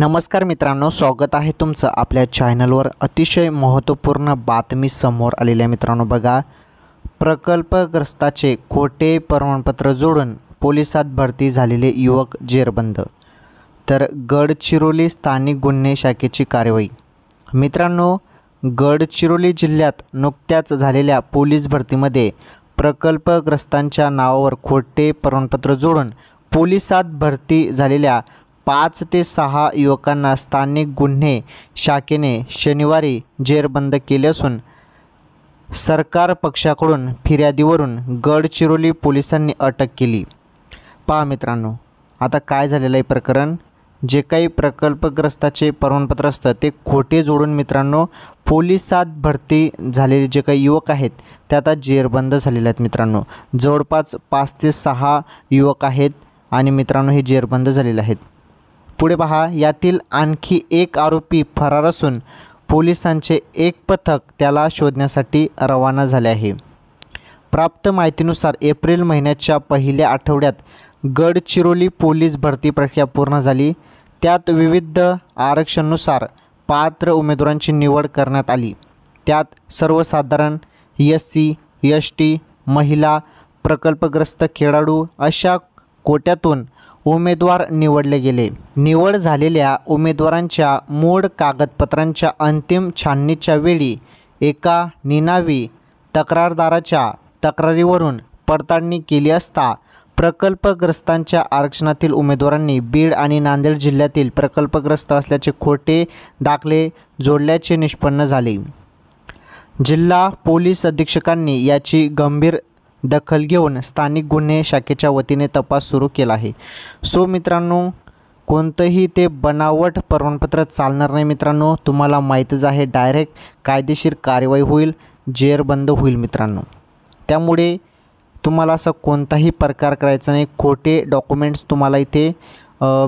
नमस्कार मित्रांनो स्वागत आहे तुमचं आपल्या चॅनलवर अतिशय महत्त्वपूर्ण बातमी समोर आलेल्या मित्रांनो बघा प्रकल्पग्रस्ताचे खोटे प्रमाणपत्र जोडून पोलिसात भरती झालेले युवक जेरबंद तर गडचिरोली स्थानिक गुन्हे शाखेची कारवाई मित्रांनो गडचिरोली जिल्ह्यात नुकत्याच झालेल्या पोलीस भरतीमध्ये प्रकल्पग्रस्तांच्या नावावर खोटे प्रमाणपत्र जोडून पोलिसात भरती झालेल्या पाच ते सहा युवकांना स्थानिक गुन्हे शाखेने शनिवारी जेरबंद केले असून सरकार पक्षाकडून फिर्यादीवरून गडचिरोली पोलिसांनी अटक केली पहा मित्रांनो आता काय झालेलं आहे प्रकरण जे काही प्रकल्पग्रस्ताचे प्रमाणपत्र असतं ते खोटे जोडून मित्रांनो पोलिसात भरती झालेले जे काही युवक आहेत ते आता जेरबंद झालेले आहेत मित्रांनो जवळपास पाच ते सहा युवक आहेत आणि मित्रांनो हे जेरबंद झालेले आहेत पुढे पहा यातील आणखी एक आरोपी फरार असून पोलिसांचे एक पथक त्याला शोधण्यासाठी रवाना झाले आहे प्राप्त माहितीनुसार एप्रिल महिन्याच्या पहिल्या आठवड्यात गडचिरोली पोलीस भरती प्रक्रिया पूर्ण झाली त्यात विविध आरक्षणानुसार पात्र उमेदवारांची निवड करण्यात आली त्यात सर्वसाधारण एस सी एस टी महिला प्रकल्पग्रस्त खेळाडू अशा कोट्यातून उमेदवार निवडले गेले निवड झालेल्या उमेदवारांच्या मूळ कागदपत्रांच्या अंतिम छाननीच्या वेळी एका निनावी तक्रारदाराच्या तक्रारीवरून पडताळणी केली असता प्रकल्पग्रस्तांच्या आरक्षणातील उमेदवारांनी बीड आणि नांदेड जिल्ह्यातील प्रकल्पग्रस्त असल्याचे खोटे दाखले जोडल्याचे निष्पन्न झाले जिल्हा पोलीस अधीक्षकांनी याची गंभीर दखल घेऊन स्थानिक गुन्हे शाखेच्या वतीने तपास सुरू केला आहे सो मित्रांनो कोणतंही ते बनावट प्रमाणपत्र चालणार नाही मित्रांनो तुम्हाला माहीतच आहे डायरेक्ट कायदेशीर कारवाई होईल बंद होईल मित्रांनो त्यामुळे तुम्हाला असं कोणताही प्रकार करायचा नाही खोटे डॉक्युमेंट्स तुम्हाला इथे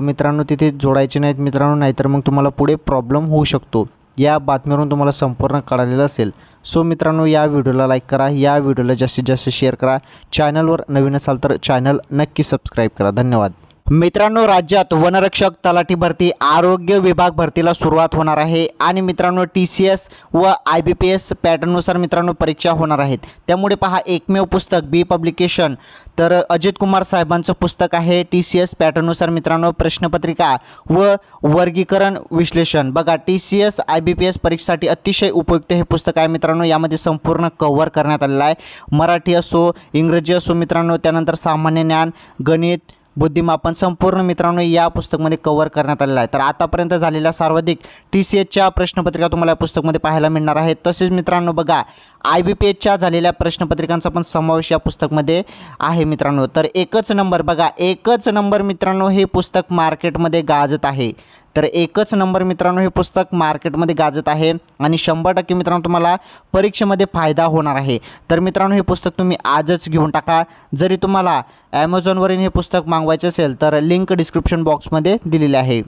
मित्रांनो तिथे जोडायचे नाहीत मित्रांनो नाहीतर मग तुम्हाला पुढे प्रॉब्लेम होऊ शकतो या बातमीवरून तुम्हाला संपूर्ण कळालेलं असेल सो मित्रांनो या व्हिडिओला लाईक करा या व्हिडिओला जास्तीत जास्त शेअर करा चॅनलवर नवीन असाल तर चॅनल नक्की सबस्क्राईब करा धन्यवाद मित्रांनो राज्यात वनरक्षक तलाठी भरती आरोग्य विभाग भरतीला सुरुवात होणार आहे आणि मित्रांनो टी सी एस व आय बी पी एस पॅटर्ननुसार मित्रांनो परीक्षा होणार आहेत त्यामुळे पहा एकमेव पुस्तक बी पब्लिकेशन तर अजित कुमार साहेबांचं पुस्तक आहे टी सी एस पॅटर्ननुसार मित्रांनो प्रश्नपत्रिका व वर्गीकरण विश्लेषण बघा T C S I B P S परीक्षेसाठी अतिशय उपयुक्त हे पुस्तक आहे मित्रांनो यामध्ये संपूर्ण कव्हर करण्यात आलेलं आहे मराठी असो इंग्रजी असो मित्रांनो त्यानंतर सामान्य ज्ञान गणित बुद्धिमापन संपूर्ण मित्रांनो या पुस्तकमध्ये कव्हर करण्यात आलेला आहे तर आतापर्यंत झालेल्या सर्वाधिक टी सी एचच्या प्रश्नपत्रिका तुम्हाला या पुस्तकमध्ये पाहायला मिळणार आहे तसेच मित्रांनो बघा आय बी पी एचच्या झालेल्या प्रश्नपत्रिकांचा पण समावेश या पुस्तकमध्ये आहे मित्रांनो तर एकच नंबर बघा एकच नंबर मित्रांनो हे पुस्तक मार्केटमध्ये गाजत आहे तर एकच नंबर मित्रांनो हे पुस्तक मार्केटमध्ये गाजत आहे आणि शंभर टक्के मित्रांनो तुम्हाला परीक्षेमध्ये फायदा होणार आहे तर मित्रांनो हे पुस्तक तुम्ही आजच घेऊन टाका जरी तुम्हाला ॲमेझॉनवरील हे पुस्तक मागवायचे असेल तर लिंक डिस्क्रिप्शन बॉक्समध्ये दिलेले आहे